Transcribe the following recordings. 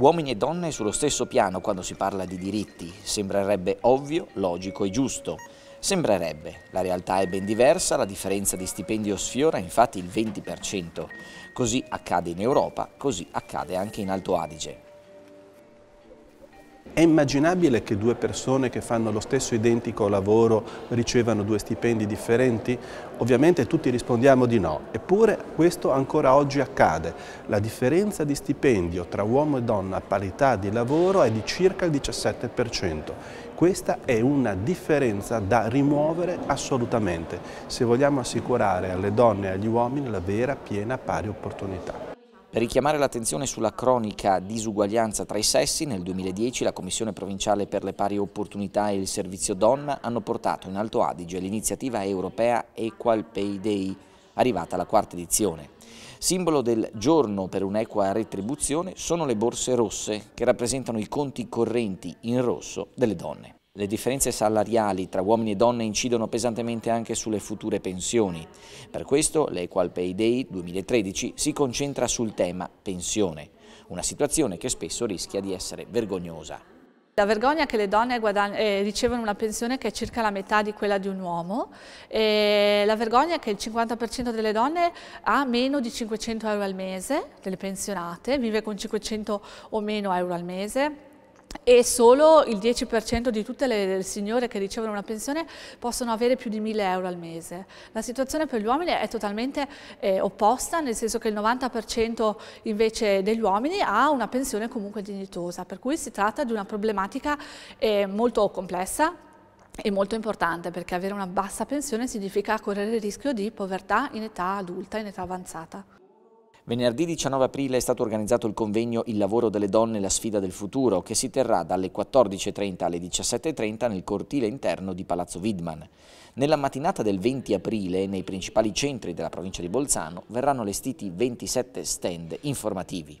Uomini e donne sullo stesso piano quando si parla di diritti, sembrerebbe ovvio, logico e giusto. Sembrerebbe, la realtà è ben diversa, la differenza di stipendio sfiora infatti il 20%. Così accade in Europa, così accade anche in Alto Adige. È immaginabile che due persone che fanno lo stesso identico lavoro ricevano due stipendi differenti? Ovviamente tutti rispondiamo di no, eppure questo ancora oggi accade. La differenza di stipendio tra uomo e donna a parità di lavoro è di circa il 17%. Questa è una differenza da rimuovere assolutamente se vogliamo assicurare alle donne e agli uomini la vera piena pari opportunità. Per richiamare l'attenzione sulla cronica disuguaglianza tra i sessi, nel 2010 la Commissione Provinciale per le Pari Opportunità e il Servizio Donna hanno portato in Alto Adige l'iniziativa europea Equal Pay Day, arrivata alla quarta edizione. Simbolo del giorno per un'equa retribuzione sono le borse rosse, che rappresentano i conti correnti in rosso delle donne. Le differenze salariali tra uomini e donne incidono pesantemente anche sulle future pensioni. Per questo l'Equal Pay Day 2013 si concentra sul tema pensione, una situazione che spesso rischia di essere vergognosa. La vergogna è che le donne eh, ricevono una pensione che è circa la metà di quella di un uomo, e la vergogna è che il 50% delle donne ha meno di 500 euro al mese delle pensionate, vive con 500 o meno euro al mese, e solo il 10% di tutte le signore che ricevono una pensione possono avere più di 1000 euro al mese. La situazione per gli uomini è totalmente eh, opposta, nel senso che il 90% invece degli uomini ha una pensione comunque dignitosa, per cui si tratta di una problematica eh, molto complessa, e molto importante perché avere una bassa pensione significa correre il rischio di povertà in età adulta, in età avanzata. Venerdì 19 aprile è stato organizzato il convegno Il lavoro delle donne, e la sfida del futuro, che si terrà dalle 14.30 alle 17.30 nel cortile interno di Palazzo Widman. Nella mattinata del 20 aprile, nei principali centri della provincia di Bolzano, verranno allestiti 27 stand informativi.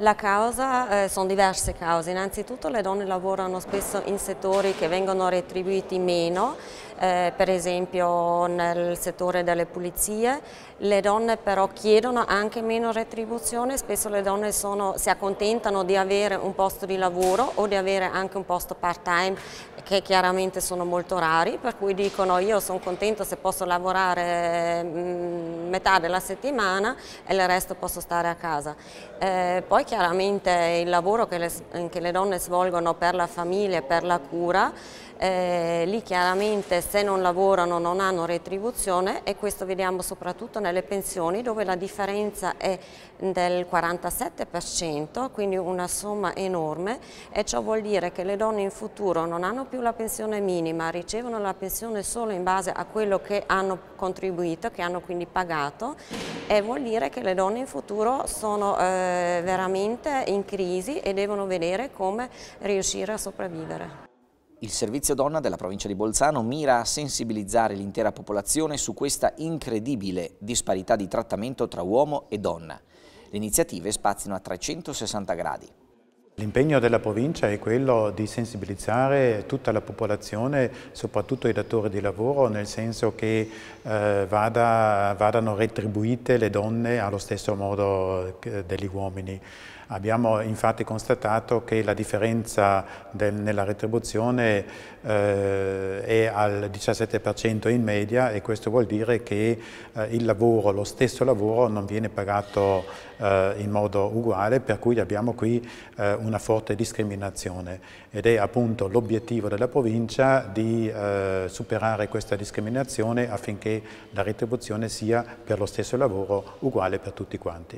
La causa eh, sono diverse cause, innanzitutto le donne lavorano spesso in settori che vengono retribuiti meno, eh, per esempio nel settore delle pulizie, le donne però chiedono anche meno retribuzione, spesso le donne sono, si accontentano di avere un posto di lavoro o di avere anche un posto part time che chiaramente sono molto rari, per cui dicono io sono contento se posso lavorare mm, metà della settimana e il resto posso stare a casa. Eh, poi chiaramente il lavoro che le, che le donne svolgono per la famiglia e per la cura eh, lì chiaramente se non lavorano non hanno retribuzione e questo vediamo soprattutto nelle pensioni dove la differenza è del 47%, quindi una somma enorme e ciò vuol dire che le donne in futuro non hanno più la pensione minima, ricevono la pensione solo in base a quello che hanno contribuito, che hanno quindi pagato e vuol dire che le donne in futuro sono eh, veramente in crisi e devono vedere come riuscire a sopravvivere. Il servizio donna della provincia di Bolzano mira a sensibilizzare l'intera popolazione su questa incredibile disparità di trattamento tra uomo e donna. Le iniziative spaziano a 360 gradi. L'impegno della provincia è quello di sensibilizzare tutta la popolazione, soprattutto i datori di lavoro, nel senso che eh, vada, vadano retribuite le donne allo stesso modo eh, degli uomini. Abbiamo infatti constatato che la differenza del, nella retribuzione eh, è al 17% in media e questo vuol dire che eh, il lavoro, lo stesso lavoro non viene pagato eh, in modo uguale per cui abbiamo qui eh, una forte discriminazione ed è appunto l'obiettivo della provincia di eh, superare questa discriminazione affinché la retribuzione sia per lo stesso lavoro uguale per tutti quanti.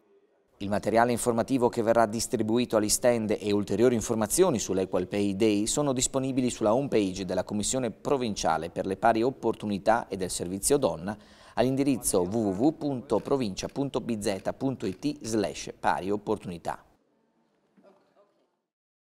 Il materiale informativo che verrà distribuito agli stand e ulteriori informazioni sull'Equal Pay Day sono disponibili sulla homepage della Commissione Provinciale per le Pari Opportunità e del Servizio Donna all'indirizzo www.provincia.bz.it slash pari opportunità.